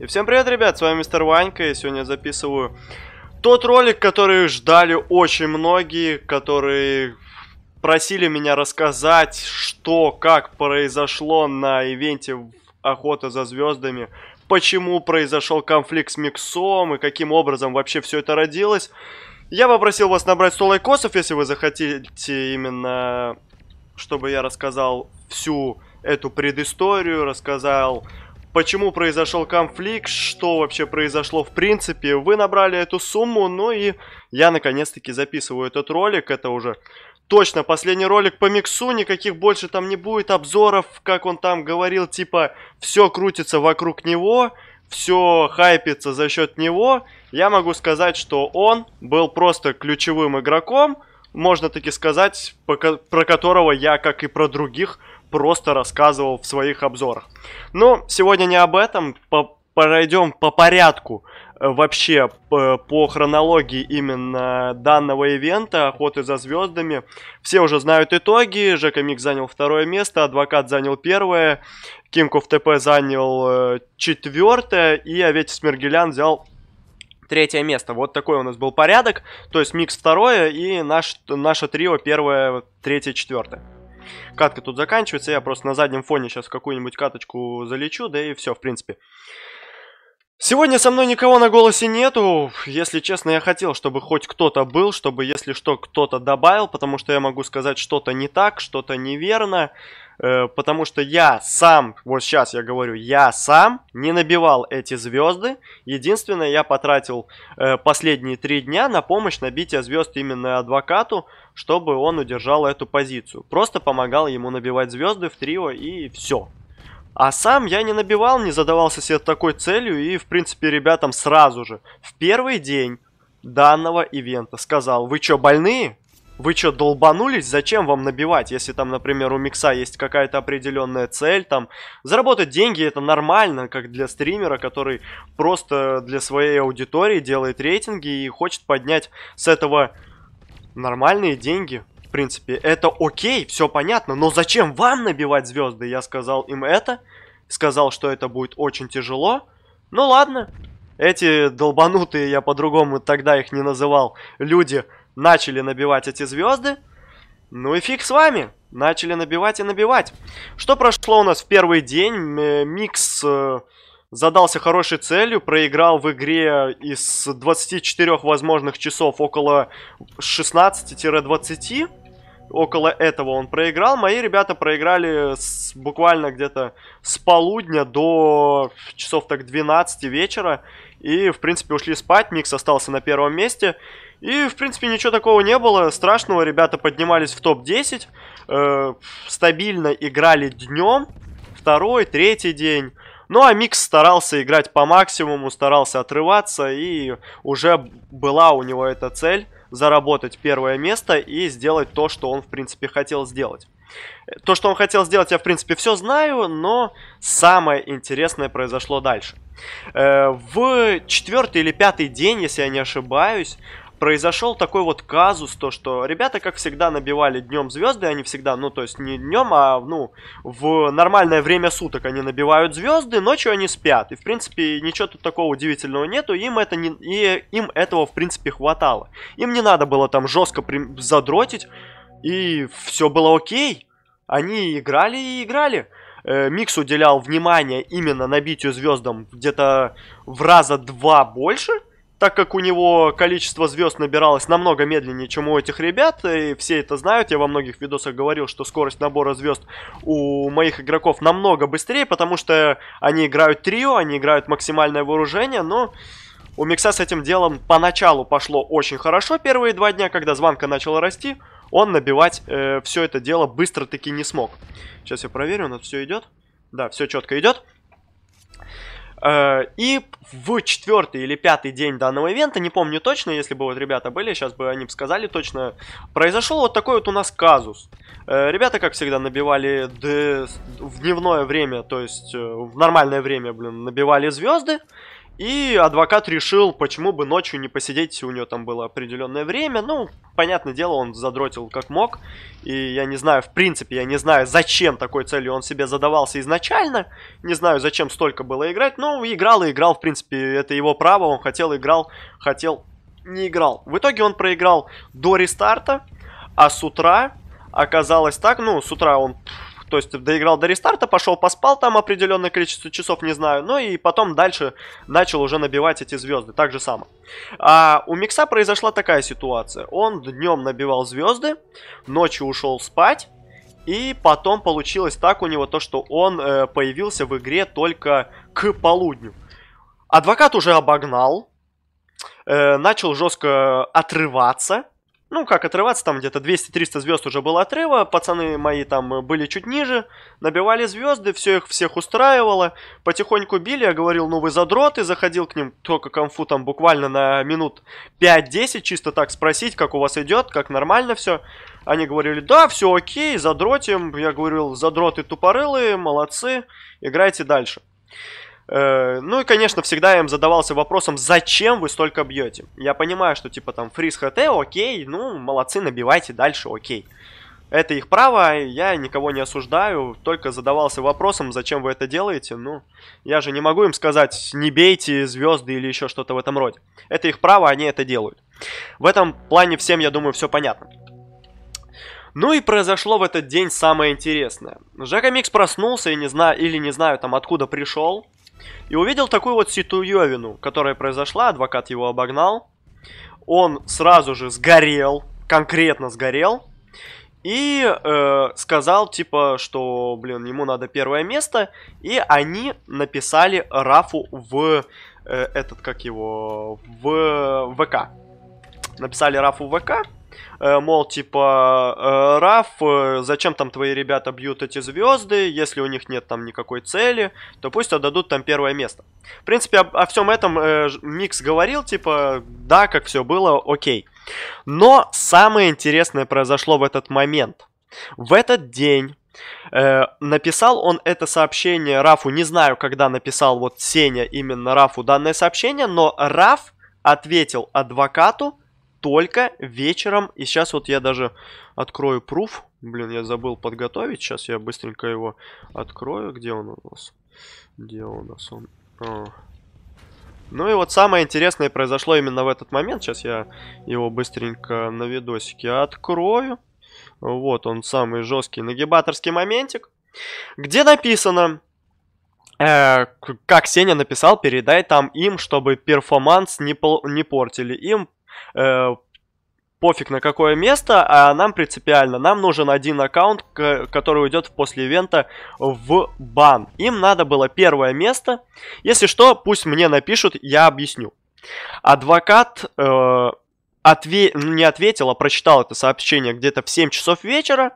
И всем привет, ребят, с вами Мистер Ванька, и сегодня я записываю тот ролик, который ждали очень многие, которые просили меня рассказать, что, как произошло на ивенте «Охота за звездами», почему произошел конфликт с Миксом и каким образом вообще все это родилось. Я попросил вас набрать 100 лайкосов, если вы захотите именно, чтобы я рассказал всю эту предысторию, рассказал почему произошел конфликт, что вообще произошло в принципе. Вы набрали эту сумму, ну и я наконец-таки записываю этот ролик, это уже точно последний ролик по миксу, никаких больше там не будет обзоров, как он там говорил, типа все крутится вокруг него, все хайпится за счет него. Я могу сказать, что он был просто ключевым игроком, можно таки сказать, про которого я, как и про других, просто рассказывал в своих обзорах. Но сегодня не об этом, по пройдем по порядку э, вообще по хронологии именно данного ивента «Охоты за звездами». Все уже знают итоги. Жека Мик занял второе место, Адвокат занял первое, Кимков ТП занял э, четвертое и Аветис Мергелян взял третье место. Вот такой у нас был порядок. То есть микс второе и наш, наше трио первое, третье, четвертое. Катка тут заканчивается, я просто на заднем фоне сейчас какую-нибудь каточку залечу, да и все, в принципе. Сегодня со мной никого на голосе нету. Если честно, я хотел, чтобы хоть кто-то был, чтобы, если что, кто-то добавил, потому что я могу сказать что-то не так, что-то неверно. Э, потому что я сам, вот сейчас я говорю, я сам не набивал эти звезды. Единственное, я потратил э, последние три дня на помощь набития звезд именно адвокату, чтобы он удержал эту позицию. Просто помогал ему набивать звезды в трио и все. А сам я не набивал, не задавался себе такой целью и, в принципе, ребятам сразу же, в первый день данного ивента сказал, вы чё, больные? Вы чё, долбанулись? Зачем вам набивать, если там, например, у Микса есть какая-то определенная цель, там, заработать деньги, это нормально, как для стримера, который просто для своей аудитории делает рейтинги и хочет поднять с этого нормальные деньги. В принципе, это окей, все понятно, но зачем вам набивать звезды? Я сказал им это, сказал, что это будет очень тяжело. Ну ладно, эти долбанутые, я по-другому тогда их не называл, люди начали набивать эти звезды. Ну и фиг с вами, начали набивать и набивать. Что прошло у нас в первый день? Э, Микс э, задался хорошей целью, проиграл в игре из 24 возможных часов около 16-20 около этого он проиграл. Мои ребята проиграли с, буквально где-то с полудня до часов так 12 вечера. И, в принципе, ушли спать. Микс остался на первом месте. И, в принципе, ничего такого не было страшного. Ребята поднимались в топ-10. Э, стабильно играли днем. Второй, третий день. Ну а Микс старался играть по максимуму, старался отрываться, и уже была у него эта цель заработать первое место и сделать то, что он, в принципе, хотел сделать. То, что он хотел сделать, я, в принципе, все знаю, но самое интересное произошло дальше. Э, в четвертый или пятый день, если я не ошибаюсь, произошел такой вот казус, то что ребята, как всегда, набивали днем звезды, они всегда, ну то есть не днем, а ну в нормальное время суток они набивают звезды, ночью они спят. И в принципе ничего тут такого удивительного нету, им это не, и им этого в принципе хватало. Им не надо было там жестко при... задротить, и все было окей. Они играли и играли. Э, Микс уделял внимание именно набитию звездам где-то в раза два больше, так как у него количество звезд набиралось намного медленнее, чем у этих ребят, и все это знают, я во многих видосах говорил, что скорость набора звезд у моих игроков намного быстрее, потому что они играют трио, они играют максимальное вооружение, но... У Микса с этим делом поначалу пошло очень хорошо первые два дня, когда звонка начала расти, он набивать э, все это дело быстро-таки не смог. Сейчас я проверю, у нас все идет. Да, все четко идет. Э, и в четвертый или пятый день данного ивента, не помню точно, если бы вот ребята были, сейчас бы они бы сказали точно, произошел вот такой вот у нас казус. Э, ребята, как всегда, набивали в дневное время, то есть э, в нормальное время, блин, набивали звезды. И адвокат решил, почему бы ночью не посидеть, у него там было определенное время. Ну, понятное дело, он задротил как мог. И я не знаю, в принципе, я не знаю, зачем такой целью он себе задавался изначально. Не знаю, зачем столько было играть. Ну, играл и играл, в принципе, это его право. Он хотел, играл, хотел, не играл. В итоге он проиграл до рестарта, а с утра оказалось так, ну, с утра он то есть доиграл до рестарта, пошел поспал там определенное количество часов, не знаю, ну и потом дальше начал уже набивать эти звезды, так же само. А у Микса произошла такая ситуация, он днем набивал звезды, ночью ушел спать, и потом получилось так у него то, что он э, появился в игре только к полудню. Адвокат уже обогнал, э, начал жестко отрываться, ну как отрываться, там где-то 200-300 звезд уже было отрыва, пацаны мои там были чуть ниже, набивали звезды, все их всех устраивало, потихоньку били, я говорил, ну вы задроты, заходил к ним только конфу там буквально на минут 5-10, чисто так спросить, как у вас идет, как нормально все. Они говорили, да, все окей, задротим, я говорил, задроты тупорылые, молодцы, играйте дальше. Э, ну и, конечно, всегда я им задавался вопросом, зачем вы столько бьете? Я понимаю, что типа там фриз ХТ, окей, ну, молодцы, набивайте дальше, окей. Это их право, я никого не осуждаю, только задавался вопросом, зачем вы это делаете. Ну, я же не могу им сказать, не бейте звезды или еще что-то в этом роде. Это их право, они это делают. В этом плане всем, я думаю, все понятно. Ну и произошло в этот день самое интересное. Жека Микс проснулся и не знаю, или не знаю там откуда пришел. И увидел такую вот ситуевину, которая произошла, адвокат его обогнал. Он сразу же сгорел, конкретно сгорел. И э, сказал, типа, что, блин, ему надо первое место. И они написали Рафу в э, этот, как его, в ВК. Написали Рафу в ВК. Э, мол, типа, э, Раф, э, зачем там твои ребята бьют эти звезды, если у них нет там никакой цели, то пусть отдадут там первое место. В принципе, о, о всем этом Микс говорил, типа, да, как все было, окей. Но самое интересное произошло в этот момент. В этот день Э, написал он это сообщение Рафу, не знаю, когда написал вот Сеня именно Рафу данное сообщение, но Раф ответил адвокату только вечером. И сейчас вот я даже открою пруф. Блин, я забыл подготовить. Сейчас я быстренько его открою. Где он у нас? Где у нас он? А. Ну и вот самое интересное произошло именно в этот момент. Сейчас я его быстренько на видосике открою. Вот он, самый жесткий нагибаторский моментик. Где написано, э, как Сеня написал, передай там им, чтобы перформанс не, пол, не портили. Им э, пофиг на какое место, а нам принципиально, нам нужен один аккаунт, который уйдет после ивента в бан. Им надо было первое место. Если что, пусть мне напишут, я объясню. Адвокат э, отве... не ответил, а прочитал это сообщение где-то в 7 часов вечера,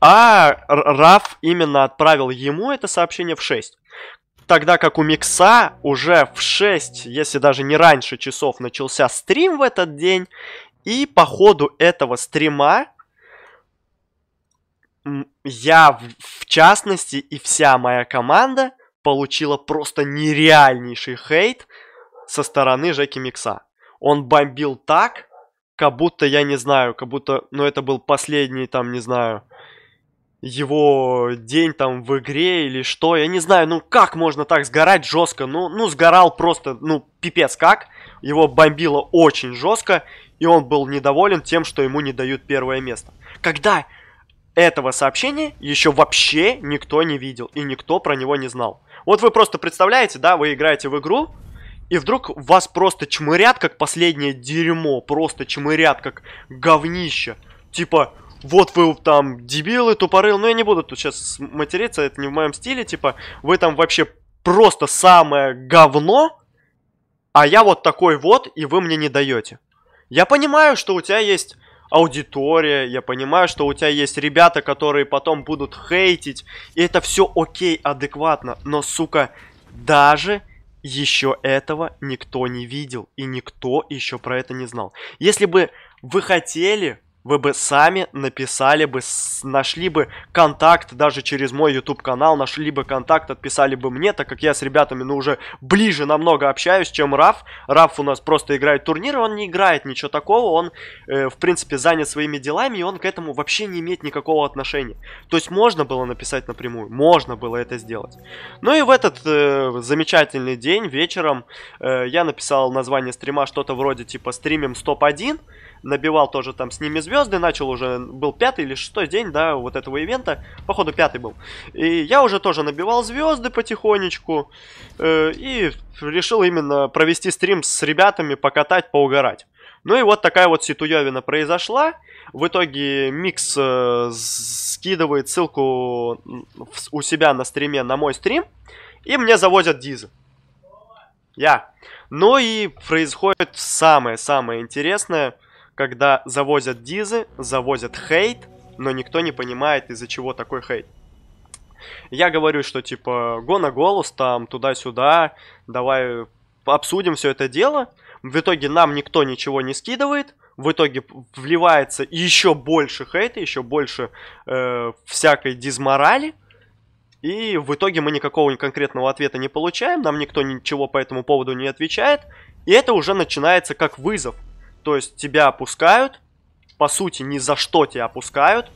а Раф именно отправил ему это сообщение в 6. Тогда как у Микса уже в 6, если даже не раньше часов, начался стрим в этот день. И по ходу этого стрима я, в частности, и вся моя команда получила просто нереальнейший хейт со стороны Жеки Микса. Он бомбил так, как будто, я не знаю, как будто, ну это был последний там, не знаю, его день там в игре или что, я не знаю, ну как можно так сгорать жестко, ну, ну сгорал просто, ну пипец как, его бомбило очень жестко, и он был недоволен тем, что ему не дают первое место. Когда этого сообщения еще вообще никто не видел и никто про него не знал. Вот вы просто представляете, да, вы играете в игру, и вдруг вас просто чмырят, как последнее дерьмо, просто чмырят, как говнище. Типа, вот вы там дебилы, тупорыл, но ну, я не буду тут сейчас материться, это не в моем стиле, типа, вы там вообще просто самое говно, а я вот такой вот, и вы мне не даете. Я понимаю, что у тебя есть аудитория, я понимаю, что у тебя есть ребята, которые потом будут хейтить, и это все окей, адекватно, но, сука, даже еще этого никто не видел, и никто еще про это не знал. Если бы вы хотели вы бы сами написали бы, нашли бы контакт даже через мой YouTube канал, нашли бы контакт, отписали бы мне, так как я с ребятами, ну, уже ближе намного общаюсь, чем Раф. Раф у нас просто играет турниры, он не играет ничего такого, он, э, в принципе, занят своими делами, и он к этому вообще не имеет никакого отношения. То есть можно было написать напрямую, можно было это сделать. Ну и в этот э, замечательный день вечером э, я написал название стрима что-то вроде типа «Стримим стоп 1», набивал тоже там с ними звезды, начал уже, был пятый или шестой день, да, вот этого ивента, походу пятый был. И я уже тоже набивал звезды потихонечку, э, и решил именно провести стрим с ребятами, покатать, поугарать. Ну и вот такая вот ситуевина произошла. В итоге Микс э, скидывает ссылку в, у себя на стриме на мой стрим, и мне завозят дизы. Я. Ну и происходит самое-самое интересное когда завозят дизы, завозят хейт, но никто не понимает, из-за чего такой хейт. Я говорю, что типа гона голос там туда-сюда, давай обсудим все это дело. В итоге нам никто ничего не скидывает, в итоге вливается еще больше хейта, еще больше э, всякой дизморали. И в итоге мы никакого конкретного ответа не получаем, нам никто ничего по этому поводу не отвечает. И это уже начинается как вызов. То есть тебя опускают, по сути, ни за что тебя опускают,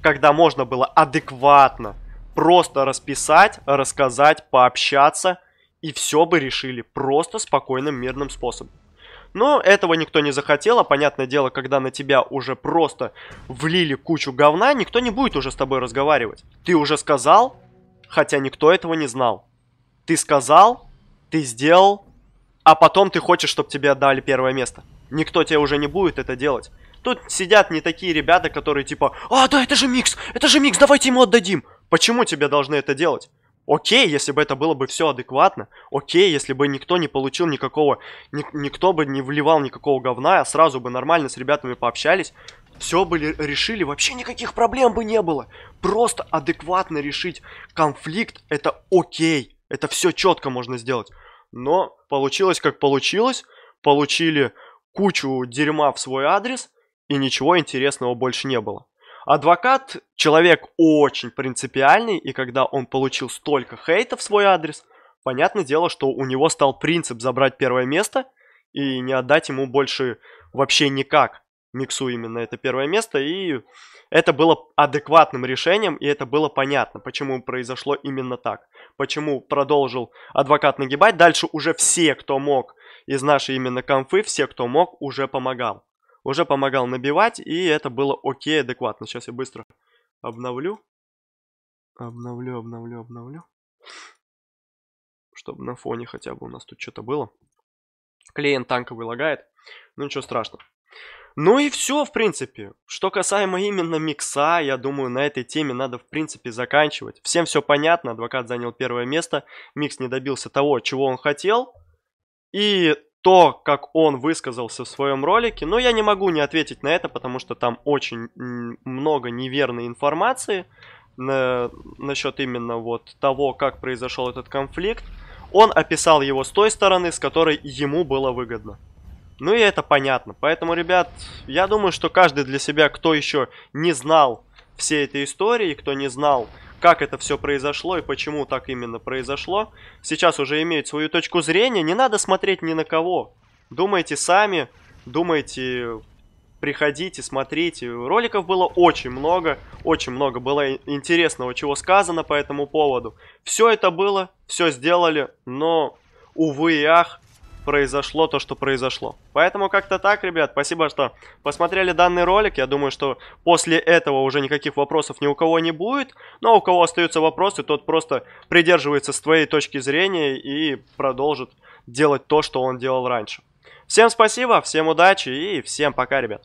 когда можно было адекватно просто расписать, рассказать, пообщаться, и все бы решили просто спокойным, мирным способом. Но этого никто не захотел, а понятное дело, когда на тебя уже просто влили кучу говна, никто не будет уже с тобой разговаривать. Ты уже сказал, хотя никто этого не знал. Ты сказал, ты сделал, а потом ты хочешь, чтобы тебе отдали первое место. Никто тебе уже не будет это делать. Тут сидят не такие ребята, которые типа, а, да, это же микс, это же микс, давайте ему отдадим. Почему тебе должны это делать? Окей, если бы это было бы все адекватно, окей, если бы никто не получил никакого, ни, никто бы не вливал никакого говна, а сразу бы нормально с ребятами пообщались, все бы решили, вообще никаких проблем бы не было. Просто адекватно решить конфликт, это окей, это все четко можно сделать. Но получилось как получилось, получили кучу дерьма в свой адрес, и ничего интересного больше не было. Адвокат – человек очень принципиальный, и когда он получил столько хейта в свой адрес, понятное дело, что у него стал принцип забрать первое место и не отдать ему больше вообще никак. Миксу именно это первое место, и это было адекватным решением, и это было понятно, почему произошло именно так. Почему продолжил адвокат нагибать, дальше уже все, кто мог – из нашей именно конфы все, кто мог, уже помогал. Уже помогал набивать, и это было окей, адекватно. Сейчас я быстро обновлю. Обновлю, обновлю, обновлю. Чтобы на фоне хотя бы у нас тут что-то было. Клиент танка вылагает Ну ничего страшного. Ну и все, в принципе. Что касаемо именно микса, я думаю, на этой теме надо, в принципе, заканчивать. Всем все понятно, адвокат занял первое место, микс не добился того, чего он хотел, и то, как он высказался в своем ролике, но ну, я не могу не ответить на это, потому что там очень много неверной информации на, насчет именно вот того, как произошел этот конфликт. Он описал его с той стороны, с которой ему было выгодно. Ну и это понятно. Поэтому, ребят, я думаю, что каждый для себя, кто еще не знал всей этой истории, кто не знал как это все произошло и почему так именно произошло. Сейчас уже имеют свою точку зрения, не надо смотреть ни на кого. Думайте сами, думайте, приходите, смотрите. Роликов было очень много, очень много было интересного, чего сказано по этому поводу. Все это было, все сделали, но, увы и ах, произошло то, что произошло. Поэтому как-то так, ребят, спасибо, что посмотрели данный ролик. Я думаю, что после этого уже никаких вопросов ни у кого не будет. Но у кого остаются вопросы, тот просто придерживается своей точки зрения и продолжит делать то, что он делал раньше. Всем спасибо, всем удачи и всем пока, ребят.